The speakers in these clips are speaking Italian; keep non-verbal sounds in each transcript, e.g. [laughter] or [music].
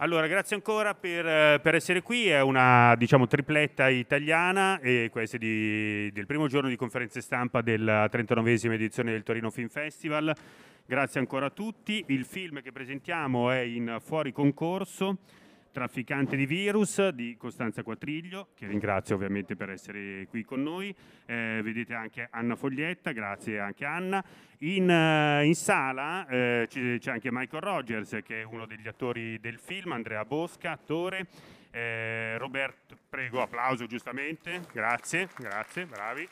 Allora, grazie ancora per, eh, per, essere qui, è una diciamo, tripletta italiana e questo è di, del primo giorno di conferenze stampa della 39esima edizione del Torino Film Festival. Grazie ancora a tutti, il film che presentiamo è in fuori concorso trafficante di virus di Costanza Quattriglio, che ringrazio ovviamente per essere qui con noi. Eh, vedete anche Anna Foglietta, grazie anche Anna. In, eh, in sala eh, c'è anche Michael Rogers, che è uno degli attori del film, Andrea Bosca, attore. Eh, Roberto, prego, applauso giustamente. Grazie, grazie, bravi.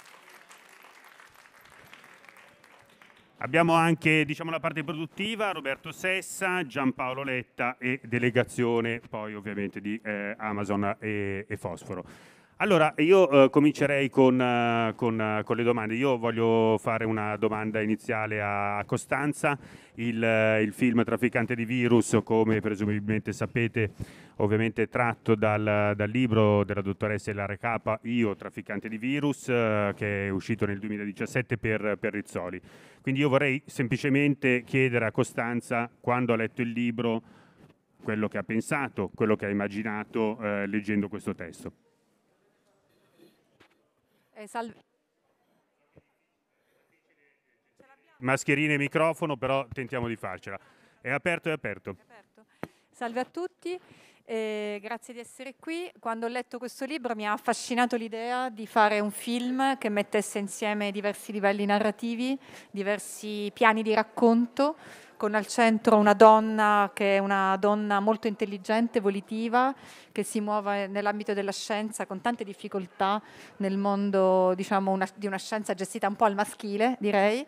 Abbiamo anche diciamo, la parte produttiva, Roberto Sessa, Giampaolo Letta e delegazione poi ovviamente di eh, Amazon e, e Fosforo. Allora, io eh, comincerei con, eh, con, eh, con, le domande. Io voglio fare una domanda iniziale a, Costanza. Il, eh, il, film Trafficante di virus, come presumibilmente sapete, ovviamente tratto dal, dal libro della dottoressa Ilare Capa, Io, Trafficante di virus, che è uscito nel 2017 per, per Rizzoli. Quindi io vorrei semplicemente chiedere a Costanza, quando ha letto il libro, quello che ha pensato, quello che ha immaginato leggendo questo testo. Eh, salve. Mascherine e microfono, però tentiamo di farcela. è aperto. È aperto. Salve a tutti. Eh, grazie di essere qui. Quando ho letto questo libro mi ha affascinato l'idea di fare un film che mettesse insieme diversi livelli narrativi, diversi piani di racconto con al centro una donna che è una donna molto intelligente, volitiva, che si muove nell'ambito della scienza con tante difficoltà nel mondo diciamo, una, di una scienza gestita un po' al maschile, direi,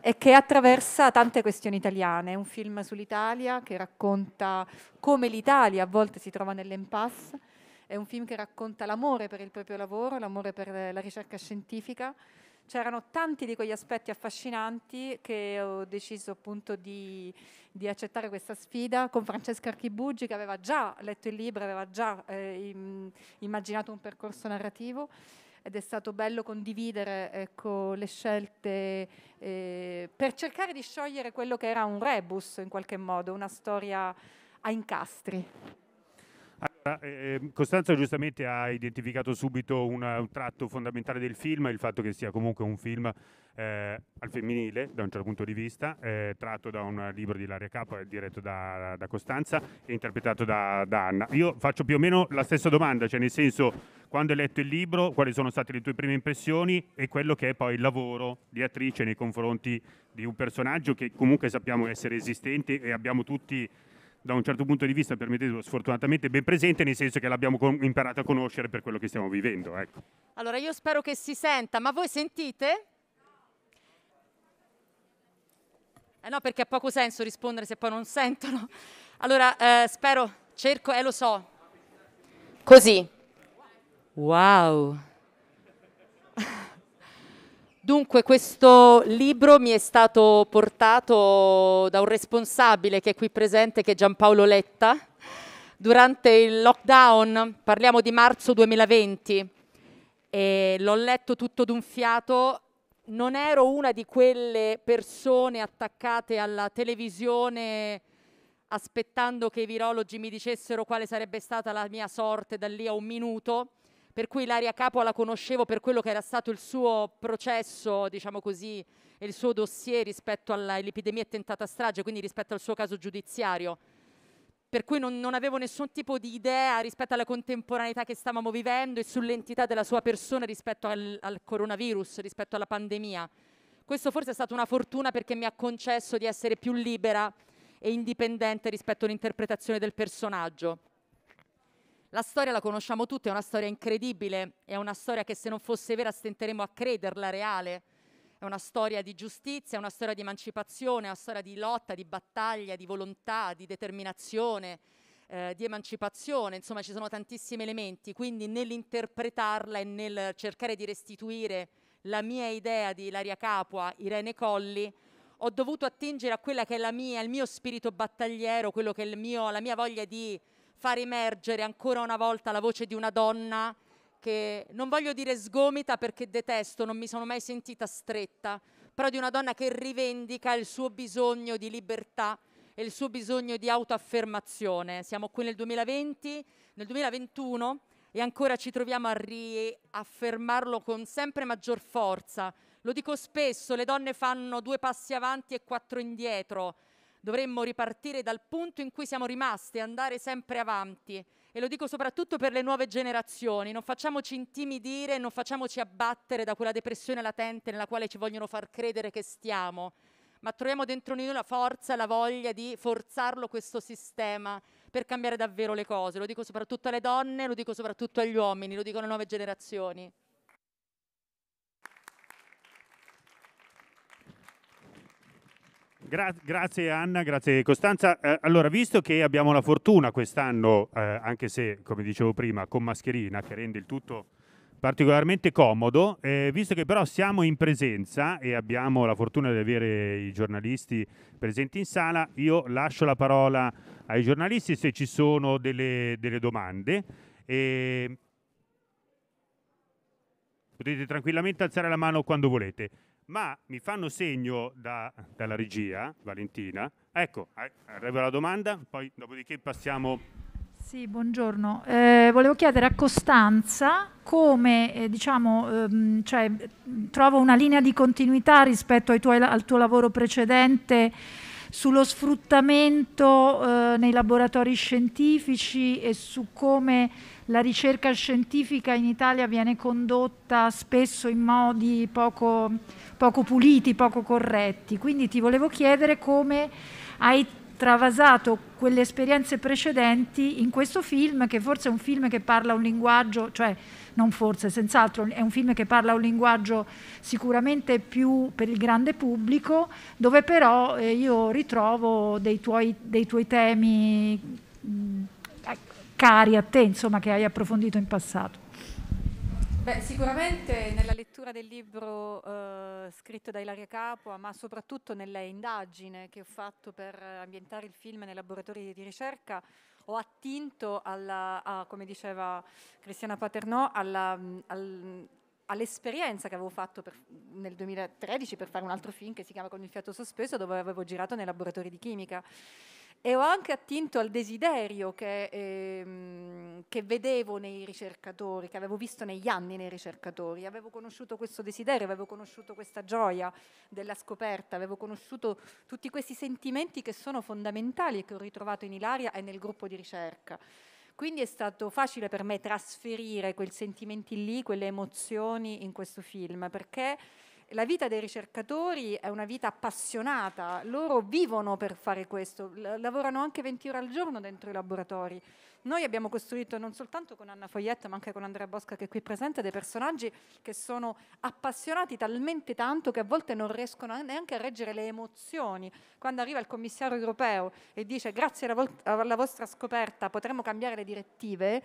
e che attraversa tante questioni italiane. È un film sull'Italia che racconta come l'Italia a volte si trova nell'impasse. È un film che racconta l'amore per il proprio lavoro, l'amore per la ricerca scientifica c'erano tanti di quegli aspetti affascinanti che ho deciso appunto di, di accettare questa sfida con Francesca Archibugi che aveva già letto il libro, aveva già eh, immaginato un percorso narrativo ed è stato bello condividere ecco, le scelte eh, per cercare di sciogliere quello che era un rebus in qualche modo, una storia a incastri. Eh, ehm, Costanza giustamente ha identificato subito un, un, tratto fondamentale del film, il fatto che sia comunque un film eh, al femminile da un certo punto di vista, eh, tratto da un libro di Laria Capo eh, diretto da, da, Costanza e interpretato da, da, Anna. Io faccio più o meno la stessa domanda, cioè nel senso quando hai letto il libro, quali sono state le tue prime impressioni e quello che è poi il lavoro di attrice nei confronti di un personaggio che comunque sappiamo essere esistente e abbiamo tutti da un certo punto di vista, permettetelo, sfortunatamente ben presente, nel senso che l'abbiamo com- imparato a conoscere per quello che stiamo vivendo. Ecco. Allora io spero che si senta, ma voi sentite? Eh no, perché ha poco senso rispondere se poi non sentono. Allora, eh, spero, cerco, e eh, lo so. Così. Wow. Dunque questo libro mi è stato portato da un responsabile che è qui presente, che è Giampaolo Letta, durante il lockdown, parliamo di marzo 2020, e l'ho letto tutto d'un fiato, non ero una di quelle persone attaccate alla televisione aspettando che i virologi mi dicessero quale sarebbe stata la mia sorte da lì a un minuto, per cui Ilaria Capua la conoscevo per quello che era stato il suo processo, diciamo così, e il suo dossier rispetto all'epidemia e tentata strage, quindi rispetto al suo caso giudiziario. Per cui non, non avevo nessun tipo di idea rispetto alla contemporaneità che stavamo vivendo e sull'entità della sua persona rispetto al, al coronavirus, rispetto alla pandemia. Questo forse è stata una fortuna perché mi ha concesso di essere più libera e indipendente rispetto all'interpretazione del personaggio. La storia la conosciamo tutti, è una storia incredibile, è una storia che se non fosse vera stenteremo a crederla reale. È una storia di giustizia, è una storia di emancipazione, è una storia di lotta, di battaglia, di volontà, di determinazione, eh, di emancipazione. Insomma, ci sono tantissimi elementi, quindi nell'interpretarla e nel cercare di restituire la mia idea di Ilaria Capua, Irene Colli, ho dovuto attingere a quella che è la mia, il mio spirito battagliero, quello che è il mio, la mia voglia di far emergere ancora una volta la voce di una donna che non voglio dire sgomita perché detesto, non mi sono mai sentita stretta, però di una donna che rivendica il suo bisogno di libertà e il suo bisogno di autoaffermazione. Siamo qui nel 2020, nel 2021 e ancora ci troviamo a riaffermarlo con sempre maggior forza. Lo dico spesso, le donne fanno due passi avanti e quattro indietro Dovremmo ripartire dal punto in cui siamo rimasti e andare sempre avanti. E lo dico soprattutto per le nuove generazioni. Non facciamoci intimidire, non facciamoci abbattere da quella depressione latente nella quale ci vogliono far credere che stiamo ma troviamo dentro di noi la forza, la voglia di forzarlo questo sistema per cambiare davvero le cose. Lo dico soprattutto alle donne, lo dico soprattutto agli uomini, lo dico alle nuove generazioni. Gra- grazie Anna, grazie Costanza. Eh, allora, visto che abbiamo la fortuna quest'anno, eh, anche se, come dicevo prima, con mascherina, che rende il tutto particolarmente comodo, eh, visto che però siamo in presenza e abbiamo la fortuna di avere i giornalisti presenti in sala, io lascio la parola ai giornalisti se ci sono delle, delle domande. E potete tranquillamente alzare la mano quando volete ma mi fanno segno da, dalla regia, Valentina. Ecco, arriva la domanda, poi dopodiché passiamo... Sì, buongiorno. Eh, volevo chiedere a Costanza come, eh, diciamo, ehm, cioè, trovo una linea di continuità rispetto tuoi, al tuo lavoro precedente sullo sfruttamento eh, nei laboratori scientifici e su come la ricerca scientifica in Italia viene condotta spesso in modi poco, poco puliti, poco corretti. Quindi ti volevo chiedere come hai travasato quelle esperienze precedenti in questo film, che forse è un film che parla un linguaggio, cioè non forse, senz'altro è un film che parla un linguaggio sicuramente più per il grande pubblico, dove però eh, io ritrovo dei tuoi, dei tuoi temi mh, mm, cari a te, insomma, che hai approfondito in passato. Beh, sicuramente nella lettura del libro eh, scritto da Ilaria Capua, ma soprattutto nell'indagine che ho fatto per ambientare il film nei laboratori di ricerca, ho attinto, alla, a, come diceva Cristiana Paternò, alla, mm, al, all'esperienza che avevo fatto per, nel 2013 per fare un altro film che si chiama Con il fiato sospeso, dove avevo girato nei laboratori di chimica e ho anche attinto al desiderio che, ehm, che, vedevo nei ricercatori, che avevo visto negli anni nei ricercatori, avevo conosciuto questo desiderio, avevo conosciuto questa gioia della scoperta, avevo conosciuto tutti questi sentimenti che sono fondamentali e che ho ritrovato in Ilaria e nel gruppo di ricerca. Quindi è stato facile per me trasferire quei sentimenti lì, quelle emozioni in questo film, perché la vita dei ricercatori è una vita appassionata, loro vivono per fare questo, lavorano anche 20 ore al giorno dentro i laboratori. Noi abbiamo costruito non soltanto con Anna Foglietta ma anche con Andrea Bosca che è qui presente dei personaggi che sono appassionati talmente tanto che a volte non riescono neanche a reggere le emozioni. Quando arriva il commissario europeo e dice grazie alla, alla vostra scoperta potremo cambiare le direttive,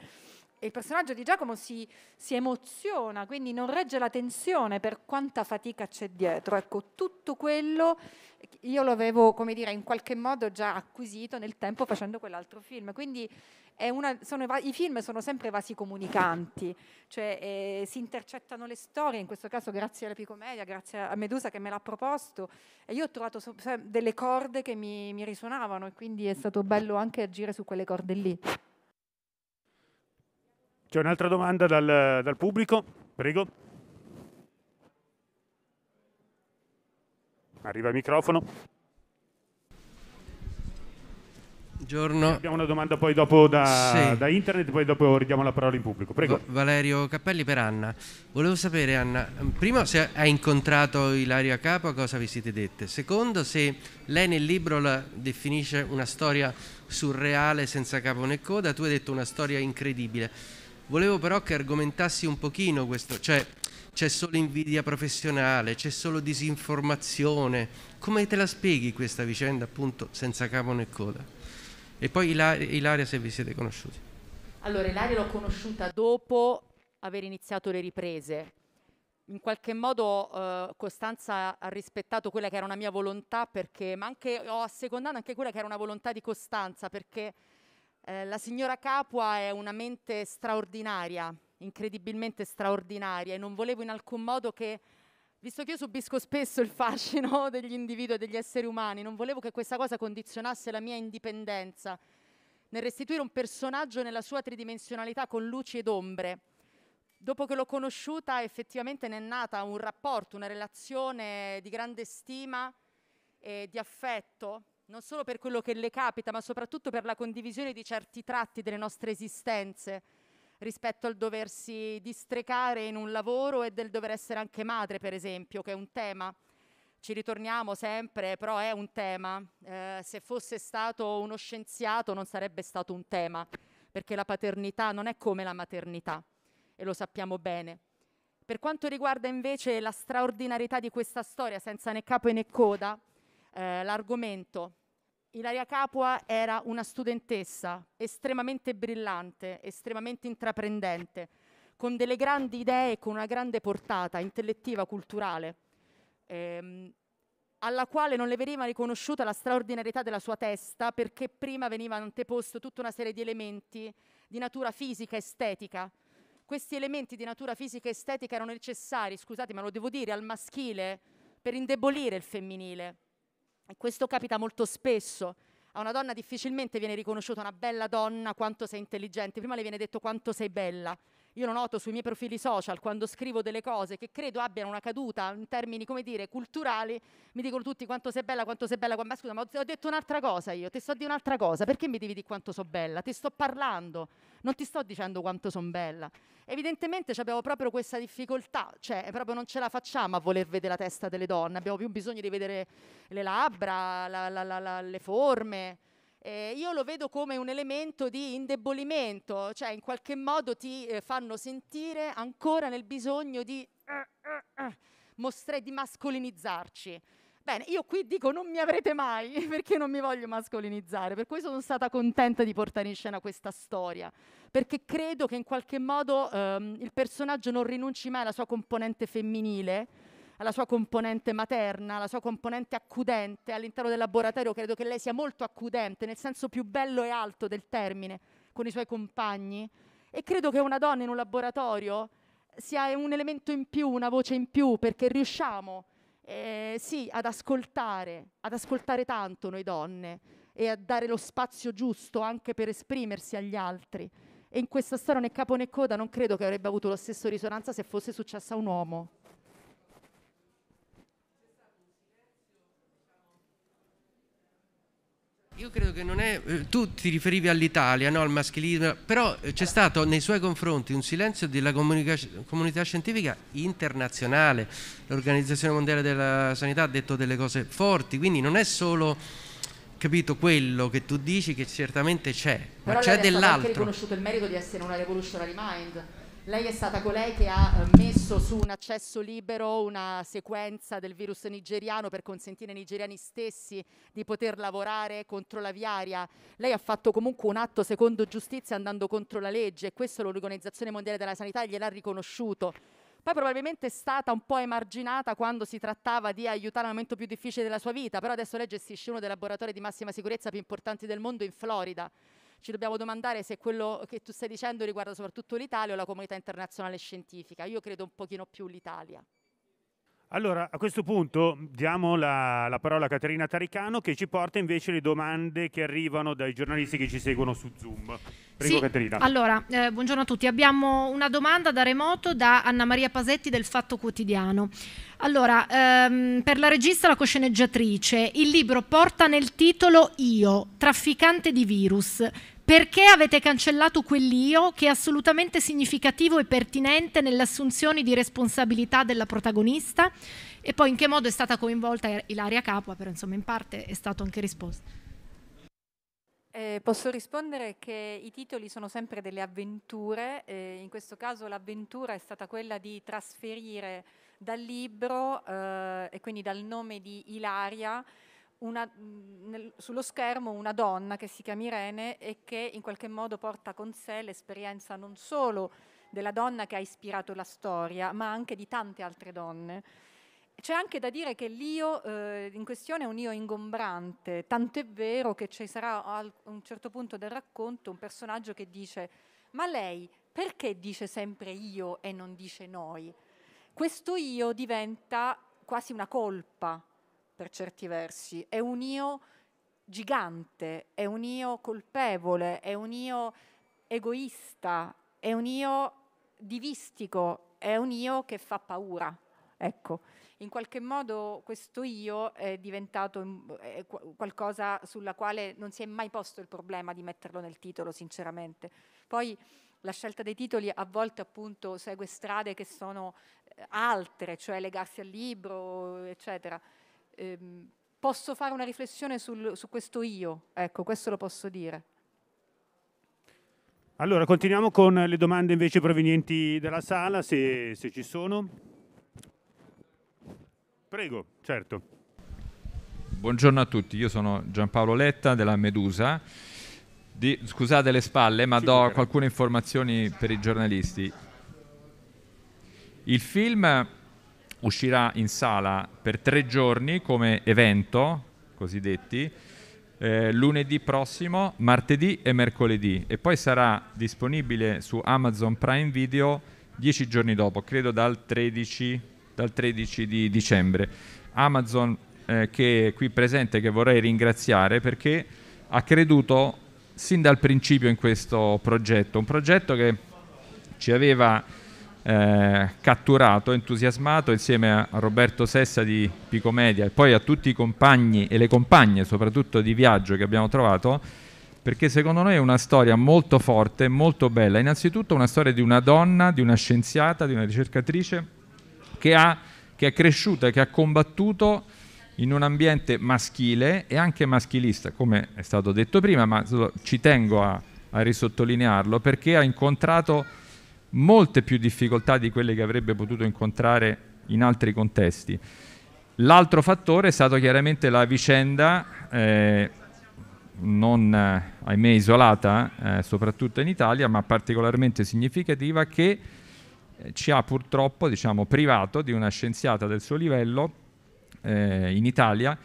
il personaggio di Giacomo si, si, emoziona, quindi non regge la tensione per quanta fatica c'è dietro. Ecco, tutto quello io lo avevo, come dire, in qualche modo già acquisito nel tempo facendo quell'altro film. Quindi una, sono, i film sono sempre vasi comunicanti, cioè eh, si intercettano le storie, in questo caso grazie alla Picomedia, grazie a Medusa che me l'ha proposto, e io ho trovato so, delle corde che mi, mi risuonavano e quindi è stato bello anche agire su quelle corde lì. C'è un'altra domanda dal, dal pubblico, prego. Arriva il microfono. Buongiorno. Abbiamo una domanda poi dopo da, sì. da, internet, poi dopo ridiamo la parola in pubblico. Prego. Valerio Cappelli per Anna. Volevo sapere, Anna, prima se hai incontrato Ilario a capo, cosa vi siete dette? Secondo, se lei nel libro la definisce una storia surreale senza capo né coda, tu hai detto una storia incredibile. Volevo però che argomentassi un pochino questo, cioè c'è solo invidia professionale, c'è solo disinformazione. Come te la spieghi questa vicenda appunto senza capo né coda? E poi Ilaria, Ilaria se vi siete conosciuti. Allora, Ilaria l'ho conosciuta dopo aver iniziato le riprese. In qualche modo eh, Costanza ha rispettato quella che era una mia volontà, perché, ma anche ho assecondato anche quella che era una volontà di Costanza, perché eh, la signora Capua è una mente straordinaria, incredibilmente straordinaria e non volevo in alcun modo che, visto che io subisco spesso il fascino [laughs] degli individui e degli esseri umani, non volevo che questa cosa condizionasse la mia indipendenza nel restituire un personaggio nella sua tridimensionalità con luci ed ombre. Dopo che l'ho conosciuta effettivamente ne è nata un rapporto, una relazione di grande stima e di affetto non solo per quello che le capita, ma soprattutto per la condivisione di certi tratti delle nostre esistenze rispetto al doversi distrecare in un lavoro e del dover essere anche madre, per esempio, che è un tema. Ci ritorniamo sempre, però è un tema. Eh, se fosse stato uno scienziato non sarebbe stato un tema, perché la paternità non è come la maternità, e lo sappiamo bene. Per quanto riguarda invece la straordinarietà di questa storia, senza né capo né coda, eh, l'argomento. Ilaria Capua era una studentessa estremamente brillante, estremamente intraprendente, con delle grandi idee e con una grande portata intellettiva, culturale, ehm, alla quale non le veniva riconosciuta la straordinarietà della sua testa perché prima veniva anteposto tutta una serie di elementi di natura fisica, e estetica, questi elementi di natura fisica e estetica erano necessari, scusate ma lo devo dire, al maschile per indebolire il femminile. E questo capita molto spesso. A una donna difficilmente viene riconosciuta una bella donna quanto sei intelligente, prima le viene detto quanto sei bella. Io lo noto sui miei profili social quando scrivo delle cose che credo abbiano una caduta in termini, come dire, culturali, mi dicono tutti quanto sei bella, quanto sei bella, ma scusa, ma ho detto un'altra cosa io, ti sto di un'altra cosa, perché mi devi dire quanto so bella? Ti sto parlando non ti sto dicendo quanto sono bella. Evidentemente abbiamo proprio questa difficoltà, cioè eh, proprio non ce la facciamo a voler vedere la testa delle donne, abbiamo più bisogno di vedere le labbra, la, la, la, le forme. Eh, io lo vedo come un elemento di indebolimento, cioè in qualche modo ti eh, fanno sentire ancora nel bisogno di, eh, eh, eh mostrare, di mascolinizzarci. Bene, io qui dico non mi avrete mai [laughs] perché non mi voglio mascolinizzare, per cui sono stata contenta di portare in scena questa storia, perché credo che in qualche modo ehm, il personaggio non rinunci mai alla sua componente femminile, alla sua componente materna, alla sua componente accudente. All'interno del laboratorio credo che lei sia molto accudente, nel senso più bello e alto del termine, con i suoi compagni. E credo che una donna in un laboratorio sia un elemento in più, una voce in più, perché riusciamo eh, sì, ad ascoltare, ad ascoltare tanto noi donne e a dare lo spazio giusto anche per esprimersi agli altri. E in questa storia né capo né coda non credo che avrebbe avuto la stessa risonanza se fosse successa a un uomo. Io credo che non è, eh, tu ti riferivi all'Italia, no? al maschilismo, però eh, c'è stato nei suoi confronti un silenzio della comunità scientifica internazionale, l'Organizzazione Mondiale della Sanità ha detto delle cose forti, quindi non è solo capito quello che tu dici che certamente c'è, ma c'è dell'altro. Però lei ha riconosciuto il merito di essere una revolutionary mind lei è stata colei che ha eh, messo su un accesso libero una sequenza del virus nigeriano per consentire ai nigeriani stessi di poter lavorare contro la viaria. Lei ha fatto comunque un atto secondo giustizia andando contro la legge e questo l'Organizzazione Mondiale della Sanità gliel'ha riconosciuto. Poi probabilmente è stata un po' emarginata quando si trattava di aiutare al momento più difficile della sua vita, però adesso lei gestisce uno dei laboratori di massima sicurezza più importanti del mondo in Florida ci dobbiamo domandare se quello che tu stai dicendo riguarda soprattutto l'Italia o la comunità internazionale scientifica. Io credo un pochino più l'Italia. Allora, a questo punto diamo la, la, parola a Caterina Taricano che ci porta invece le domande che arrivano dai giornalisti che ci seguono su Zoom. Prego sì, Caterina. Allora, eh, buongiorno a tutti. Abbiamo una domanda da remoto da Anna Maria Pasetti del Fatto Quotidiano. Allora, ehm, per la regista e la cosceneggiatrice, il libro porta nel titolo Io, trafficante di virus. Perché avete cancellato quell'io che è assolutamente significativo e pertinente nelle assunzioni di responsabilità della protagonista? E poi in che modo è stata coinvolta Ilaria Capua? Però insomma in parte è stato anche risposto. Eh, posso rispondere che i titoli sono sempre delle avventure, eh, in questo caso l'avventura è stata quella di trasferire dal libro eh, e quindi dal nome di Ilaria una, nel, sullo schermo una donna che si chiama Irene e che in qualche modo porta con sé l'esperienza non solo della donna che ha ispirato la storia, ma anche di tante altre donne. C'è anche da dire che l'io eh, in questione è un io ingombrante, tant'è vero che ci sarà a un certo punto del racconto un personaggio che dice ma lei perché dice sempre io e non dice noi? Questo io diventa quasi una colpa, per certi versi, è un io gigante, è un io colpevole, è un io egoista, è un io divistico, è un io che fa paura. Ecco, in qualche modo questo io è diventato mm, è qualcosa sulla quale non si è mai posto il problema di metterlo nel titolo, sinceramente. Poi la scelta dei titoli a volte appunto segue strade che sono eh, altre, cioè legarsi al libro, eccetera ehm, posso fare una riflessione sul, su questo io, ecco, questo lo posso dire. Allora, continuiamo con le domande invece provenienti dalla sala, se, se ci sono. Prego, certo. Buongiorno a tutti, io sono Giampaolo Letta della Medusa. Di, scusate le spalle, ma sì, do alcune informazioni per i giornalisti. Il film uscirà in sala per tre giorni come evento, cosiddetti, eh, lunedì prossimo, martedì e mercoledì e poi sarà disponibile su Amazon Prime Video dieci giorni dopo, credo dal 13, dal 13 di dicembre. Amazon eh, che è qui presente che vorrei ringraziare perché ha creduto sin dal principio in questo progetto, un progetto che ci aveva eh, catturato, entusiasmato insieme a Roberto Sessa di Picomedia e poi a tutti i compagni e le compagne soprattutto di viaggio che abbiamo trovato perché secondo noi è una storia molto forte, molto bella. Innanzitutto una storia di una donna, di una scienziata, di una ricercatrice che, ha, che è cresciuta, che ha combattuto in un ambiente maschile e anche maschilista, come è stato detto prima, ma ci tengo a, a risottolinearlo, perché ha incontrato molte più difficoltà di quelle che avrebbe potuto incontrare in altri contesti. L'altro fattore è stato chiaramente la vicenda, eh, non eh, ahimè isolata, eh, soprattutto in Italia, ma particolarmente significativa, che eh, ci ha purtroppo diciamo, privato di una scienziata del suo livello eh, in Italia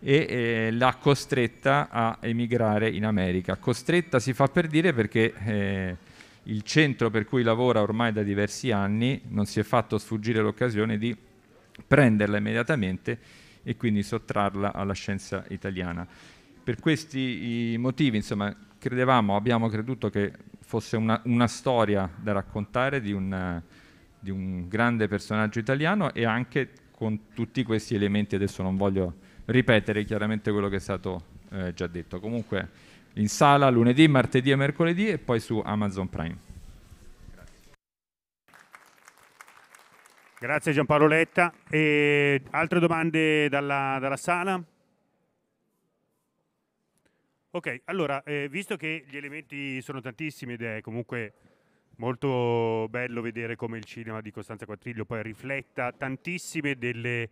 e eh, l'ha costretta a emigrare in America. Costretta si fa per dire perché il centro per cui lavora ormai da diversi anni, non si è fatto sfuggire l'occasione di prenderla immediatamente e quindi sottrarla alla scienza italiana. Per questi motivi, insomma, credevamo, abbiamo creduto che fosse una, una storia da raccontare di un, di un grande personaggio italiano e anche con tutti questi elementi, adesso non voglio ripetere chiaramente quello che è stato eh, già detto. Comunque in sala lunedì, martedì e mercoledì e poi su Amazon Prime. Grazie Giampaolo Letta. E altre domande dalla, dalla sala? Ok, allora, eh, visto che gli elementi sono tantissimi ed è comunque molto bello vedere come il cinema di Costanza Quattriglio poi rifletta tantissime delle,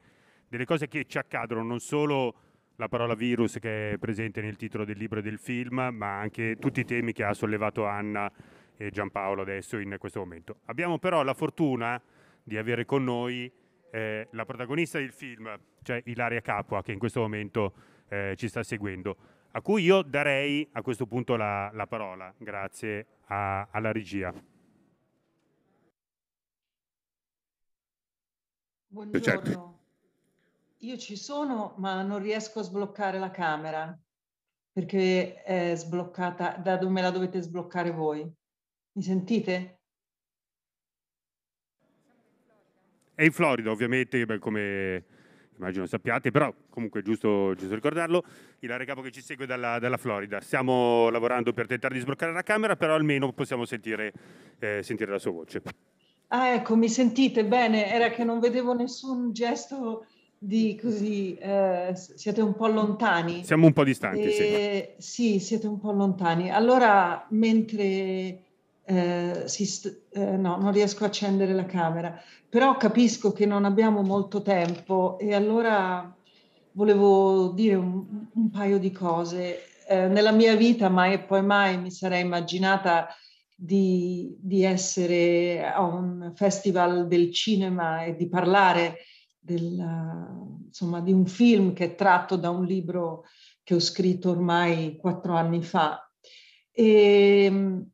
delle cose che ci accadono, non solo la parola virus che è presente nel titolo del libro e del film, ma anche tutti i temi che ha sollevato Anna e Giampaolo adesso in questo momento. Abbiamo però la fortuna di avere con noi eh, la protagonista del film, cioè Ilaria Capua, che in questo momento eh, ci sta seguendo, a cui io darei a questo punto la, la parola, grazie a, alla regia. Certo. Buongiorno io ci sono ma non riesco a sbloccare la camera perché è sbloccata da dove me la dovete sbloccare voi. Mi sentite? È in Florida ovviamente beh, come immagino sappiate, però comunque è giusto, giusto ricordarlo, Ilaria Capo che ci segue dalla, dalla, Florida. Stiamo lavorando per tentare di sbloccare la camera, però almeno possiamo sentire, eh, sentire la sua voce. Ah, ecco, mi sentite bene? Era che non vedevo nessun gesto di così, eh, siete un po' lontani. Siamo un po' distanti, e, sì. Eh, sì, siete un po' lontani. Allora, mentre eh, si st- eh, no, non riesco a accendere la camera, però capisco che non abbiamo molto tempo e allora volevo dire un, un paio di cose. Eh, nella mia vita mai e poi mai mi sarei immaginata di, di essere a un festival del cinema e di parlare della, insomma, di un film che è tratto da un libro che ho scritto ormai quattro anni fa. E, ehm,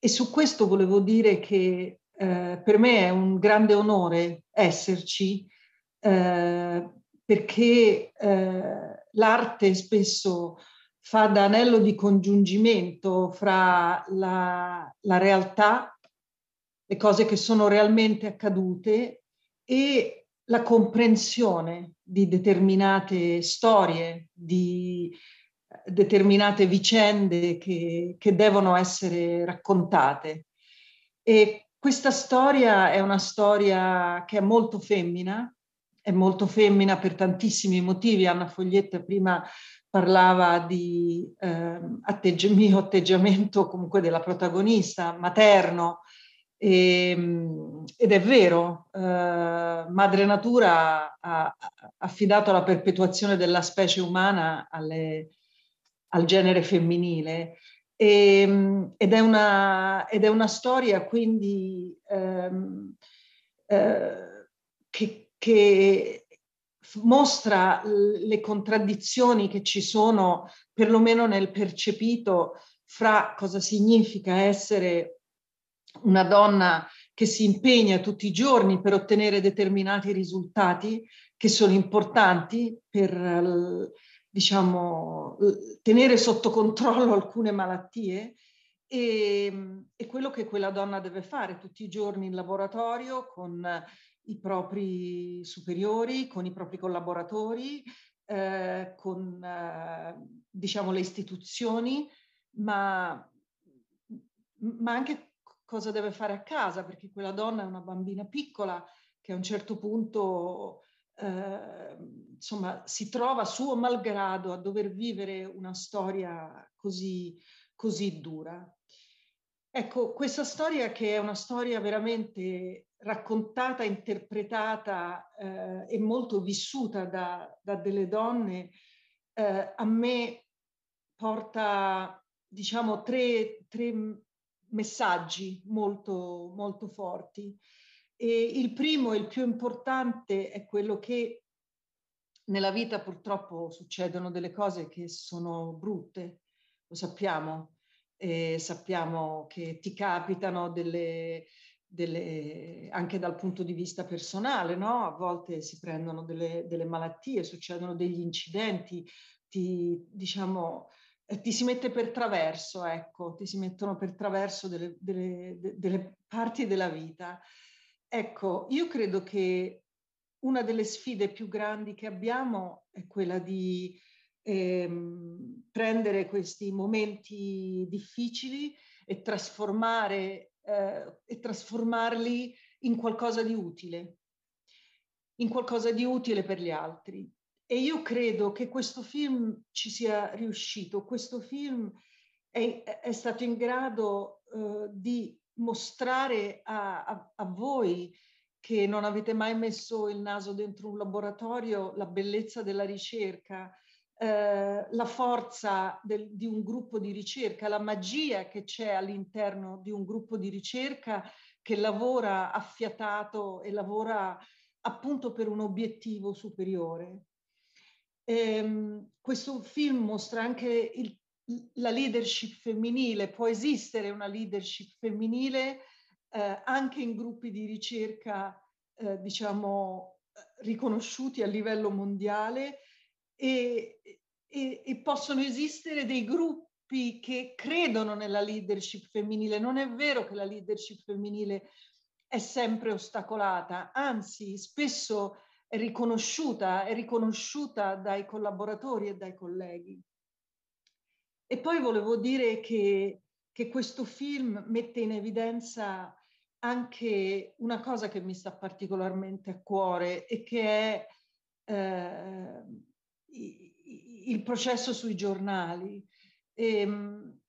e su questo volevo dire che eh, per me è un grande onore esserci eh, perché eh, l'arte spesso fa da anello di congiungimento fra la, la realtà, le cose che sono realmente accadute e la comprensione di determinate storie, di eh, determinate vicende che, che devono essere raccontate. E questa storia è una storia che è molto femmina, è molto femmina per tantissimi motivi. Anna Foglietta prima parlava di eh, atteggi- mio atteggiamento, comunque della protagonista, materno, e, ehm, ed è vero, eh, Madre Natura ha affidato la perpetuazione della specie umana alle, al genere femminile e, ehm, ed, è una, ed, è una, storia quindi ehm, eh, che, che mostra le contraddizioni che ci sono, perlomeno nel percepito, fra cosa significa essere una donna che si impegna tutti i giorni per ottenere determinati risultati che sono importanti per, diciamo, tenere sotto controllo alcune malattie e, e quello che quella donna deve fare tutti i giorni in laboratorio con i propri superiori, con i propri collaboratori, eh, con eh, diciamo, le istituzioni, ma, ma anche cosa deve fare a casa, perché quella donna è una bambina piccola che a un certo punto eh, insomma, si trova suo malgrado a dover vivere una storia così, così dura. Ecco, questa storia che è una storia veramente raccontata, interpretata eh, e molto vissuta da, da delle donne, eh, a me porta, diciamo, tre, tre messaggi molto, molto forti. E il primo e il più importante è quello che nella vita purtroppo succedono delle cose che sono brutte, lo sappiamo, eh, sappiamo che ti capitano delle, delle, anche dal punto di vista personale, no? a volte si prendono delle, delle malattie, succedono degli incidenti, ti, diciamo, ti si mette per traverso, ecco, ti si mettono per traverso delle, delle, delle parti della vita. Ecco, io credo che una delle sfide più grandi che abbiamo è quella di ehm, prendere questi momenti difficili e, trasformare, eh, e trasformarli in qualcosa di utile, in qualcosa di utile per gli altri. E io credo che questo film ci sia riuscito, questo film è, è stato in grado uh, di mostrare a, a, a voi che non avete mai messo il naso dentro un laboratorio la bellezza della ricerca, eh, la forza del, di un gruppo di ricerca, la magia che c'è all'interno di un gruppo di ricerca che lavora affiatato e lavora appunto per un obiettivo superiore. Ehm, questo film mostra anche il, la leadership femminile, può esistere una leadership femminile eh, anche in gruppi di ricerca, eh, diciamo, riconosciuti a livello mondiale e, e, e possono esistere dei gruppi che credono nella leadership femminile. Non è vero che la leadership femminile è sempre ostacolata, anzi spesso riconosciuta e riconosciuta dai collaboratori e dai colleghi. E poi volevo dire che, che questo film mette in evidenza anche una cosa che mi sta particolarmente a cuore e che è eh, il processo sui giornali. E, ehm,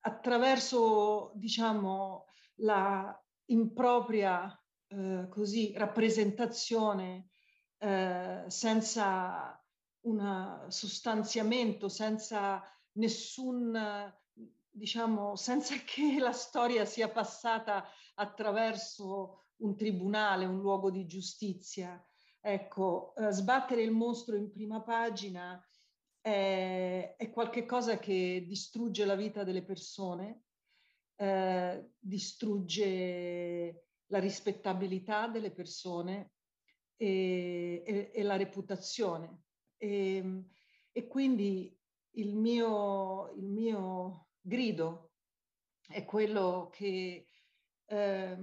attraverso, diciamo, la impropria eh, così, rappresentazione eh, senza un sostanziamento, senza nessun, diciamo, senza [laughs] che la storia sia passata attraverso un tribunale, un luogo di giustizia. Ecco, eh, sbattere il mostro in prima pagina è, è qualcosa che distrugge la vita delle persone, eh, distrugge la rispettabilità delle persone e, e, e la reputazione. E, ehm, e quindi il mio, il mio, grido è quello che eh,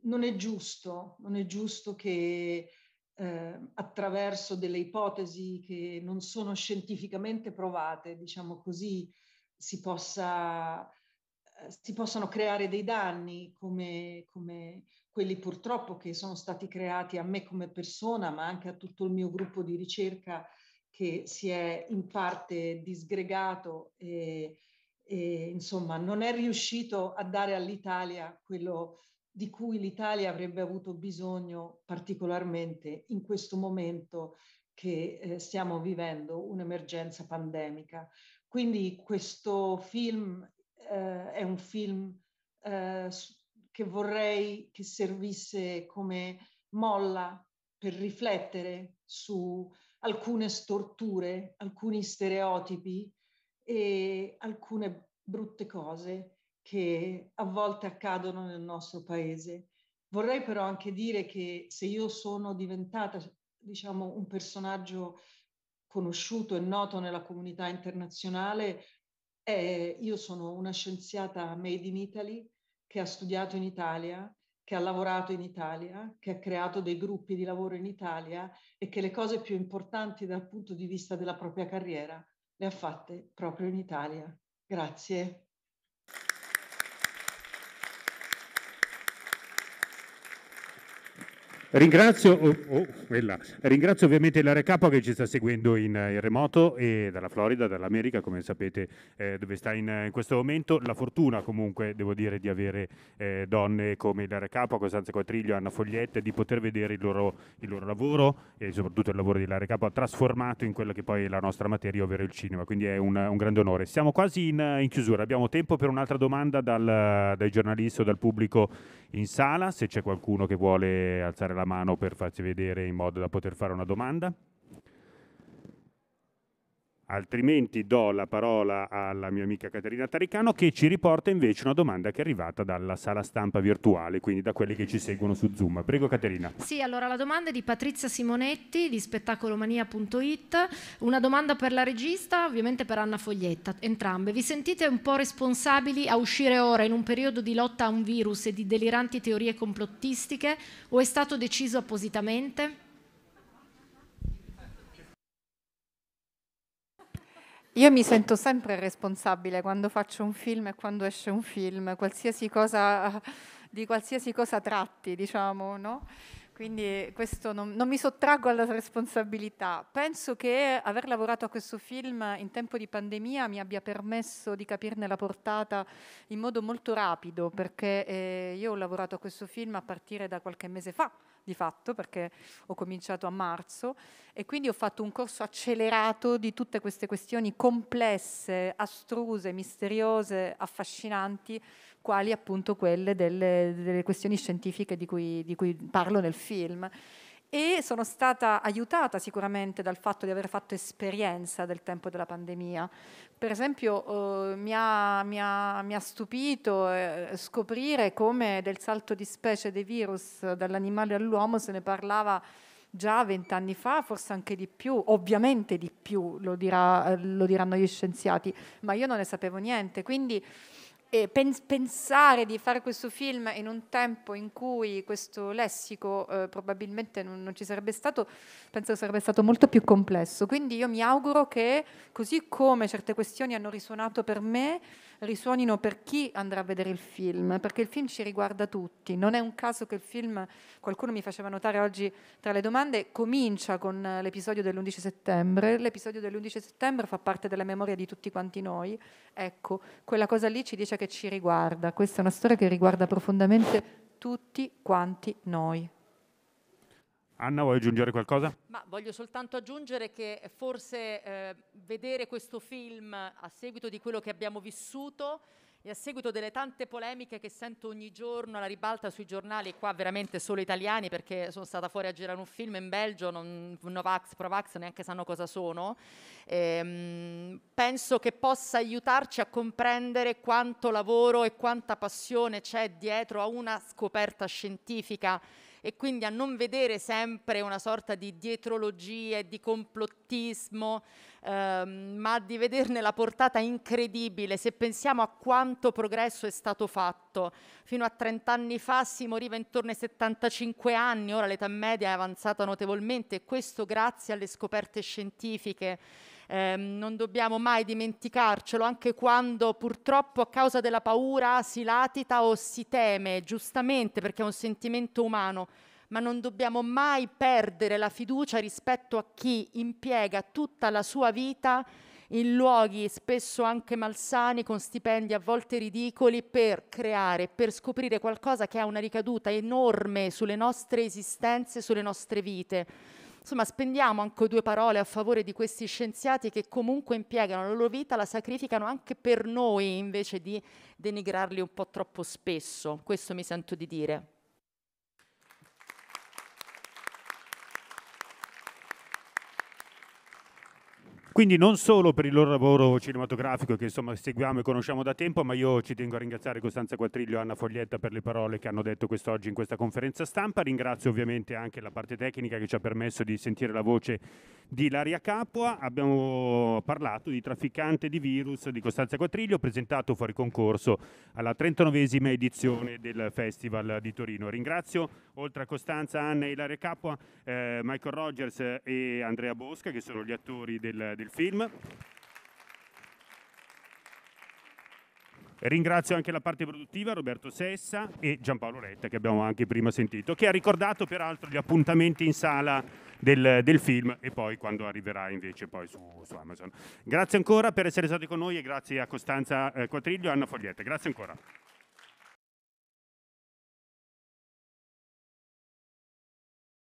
non è giusto, non è giusto che eh, attraverso delle ipotesi che non sono scientificamente provate, diciamo così, si possa eh, si possono creare dei danni come, come, quelli purtroppo che sono stati creati a me come persona, ma anche a tutto il mio gruppo di ricerca che si è in parte disgregato e, e insomma non è riuscito a dare all'Italia quello di cui l'Italia avrebbe avuto bisogno particolarmente in questo momento che eh, stiamo vivendo un'emergenza pandemica. Quindi questo film eh, è un film eh, che vorrei che servisse come molla per riflettere su alcune storture, alcuni stereotipi e alcune brutte cose che a volte accadono nel nostro paese. Vorrei però anche dire che se io sono diventata, diciamo, un personaggio conosciuto e noto nella comunità internazionale e eh, io sono una scienziata made in Italy che ha studiato in Italia, che ha lavorato in Italia, che ha creato dei gruppi di lavoro in Italia e che le cose più importanti dal punto di vista della propria carriera le ha fatte proprio in Italia. Grazie. Ringrazio, oh, oh, Ringrazio, ovviamente la Recapa che ci sta seguendo in, eh, in, remoto e dalla Florida, dall'America, come sapete eh, dove sta in, in, questo momento. La fortuna comunque, devo dire, di avere eh, donne come la Recapa, Costanza Quattriglio, Anna Fogliette, di poter vedere il loro, il loro lavoro e soprattutto il lavoro della Recapa trasformato in quella che poi è la nostra materia, ovvero il cinema. Quindi è un, un grande onore. Siamo quasi in, in, chiusura, abbiamo tempo per un'altra domanda dal, dai giornalisti o dal pubblico in sala, se c'è qualcuno che vuole alzare la mano per farci vedere in modo da poter fare una domanda? Altrimenti do la parola alla mia amica Caterina Taricano che ci riporta invece una domanda che è arrivata dalla sala stampa virtuale, quindi da quelli che ci seguono su Zoom. Prego Caterina. Sì, allora la domanda è di Patrizia Simonetti di spettacolomania.it, una domanda per la regista, ovviamente per Anna Foglietta. Entrambe, vi sentite un po' responsabili a uscire ora in un periodo di lotta a un virus e di deliranti teorie complottistiche o è stato deciso appositamente? Io mi sento sempre responsabile quando faccio un film e quando esce un film, qualsiasi cosa, di qualsiasi cosa tratti, diciamo, no? quindi questo non, non, mi sottraggo alla responsabilità. Penso che aver lavorato a questo film in tempo di pandemia mi abbia permesso di capirne la portata in modo molto rapido, perché eh, io ho lavorato a questo film a partire da qualche mese fa, di fatto, perché ho cominciato a marzo e quindi ho fatto un corso accelerato di tutte queste questioni complesse, astruse, misteriose, affascinanti quali appunto quelle delle, delle questioni scientifiche di cui, di cui parlo nel film e sono stata aiutata sicuramente dal fatto di aver fatto esperienza del tempo della pandemia. Per esempio eh, mi, ha, mi, ha, mi, ha, stupito eh, scoprire come del salto di specie dei virus dall'animale all'uomo se ne parlava già vent'anni fa, forse anche di più, ovviamente di più, lo, dirà, lo diranno gli scienziati, ma io non ne sapevo niente. Quindi e pen- pensare di fare questo film in un tempo in cui questo lessico eh, probabilmente non, non, ci sarebbe stato, penso sarebbe stato molto più complesso. Quindi io mi auguro che, così come certe questioni hanno risuonato per me, risuonino per chi andrà a vedere il film, perché il film ci riguarda tutti. Non è un caso che il film, qualcuno mi faceva notare oggi tra le domande, comincia con l'episodio dell'11 settembre. L'episodio dell'11 settembre fa parte della memoria di tutti quanti noi. Ecco, quella cosa lì ci dice che ci riguarda. Questa è una storia che riguarda profondamente tutti quanti noi. Anna, vuoi aggiungere qualcosa? Ma voglio soltanto aggiungere che forse eh, vedere questo film a seguito di quello che abbiamo vissuto e a seguito delle tante polemiche che sento ogni giorno alla ribalta sui giornali, qua veramente solo italiani perché sono stata fuori a girare un film in Belgio, non, Novax, Provax neanche sanno cosa sono, ehm, penso che possa aiutarci a comprendere quanto lavoro e quanta passione c'è dietro a una scoperta scientifica e quindi a non vedere sempre una sorta di dietrologia e di complottismo, ehm, ma di vederne la portata incredibile se pensiamo a quanto progresso è stato fatto. Fino a 30 anni fa si moriva intorno ai 75 anni, ora l'età media è avanzata notevolmente e questo grazie alle scoperte scientifiche eh, non dobbiamo mai dimenticarcelo anche quando purtroppo a causa della paura si latita o si teme, giustamente perché è un sentimento umano ma non dobbiamo mai perdere la fiducia rispetto a chi impiega tutta la sua vita in luoghi spesso anche malsani, con stipendi a volte ridicoli, per creare, per scoprire qualcosa che ha una ricaduta enorme sulle nostre esistenze, sulle nostre vite. Insomma, spendiamo anche due parole a favore di questi scienziati che comunque impiegano la loro vita, la sacrificano anche per noi invece di denigrarli un po' troppo spesso, questo mi sento di dire. Quindi non solo per il loro lavoro cinematografico che insomma seguiamo e conosciamo da tempo, ma io ci tengo a ringraziare Costanza Quattriglio e Anna Foglietta per le parole che hanno detto quest'oggi in questa conferenza stampa. Ringrazio ovviamente anche la parte tecnica che ci ha permesso di sentire la voce di Ilaria Capua. Abbiamo parlato di trafficante di virus di Costanza Quattriglio presentato fuori concorso alla 39esima edizione del Festival di Torino. Ringrazio oltre a Costanza, Anna e Ilaria Capua, eh, Michael Rogers e Andrea Bosca che sono gli attori del, del il film. Ringrazio anche la parte produttiva, Roberto Sessa e Giampaolo Letta, che abbiamo anche prima sentito, che ha ricordato peraltro gli appuntamenti in sala del, del film e poi quando arriverà invece poi su, su, Amazon. Grazie ancora per essere stati con noi e grazie a Costanza eh, Quattriglio e Anna Foglietta. Grazie ancora.